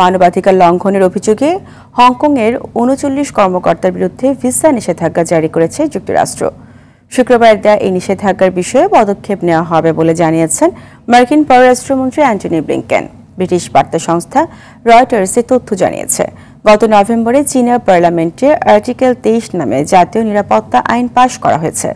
মানবাধিকার লঙ্ঘনের অভিযোগে হংকংয়ের উনচল্লিশ কর্মকর্তার বিরুদ্ধে ভিসা নিষেধাজ্ঞা জারি করেছে যুক্তরাষ্ট্র শুক্রবার দেয়া এই নিষেধাজ্ঞার বিষয়ে পদক্ষেপ নেওয়া হবে বলে জানিয়েছেন মার্কিন পররাষ্ট্রমন্ত্রী অ্যান্টনি ব্লিংকেন ব্রিটিশ বার্তা সংস্থা রয়টার্স এ তথ্য জানিয়েছে গত নভেম্বরে চীনা পার্লামেন্টে আর্টিকেল তেইশ নামে জাতীয় নিরাপত্তা আইন পাশ করা হয়েছে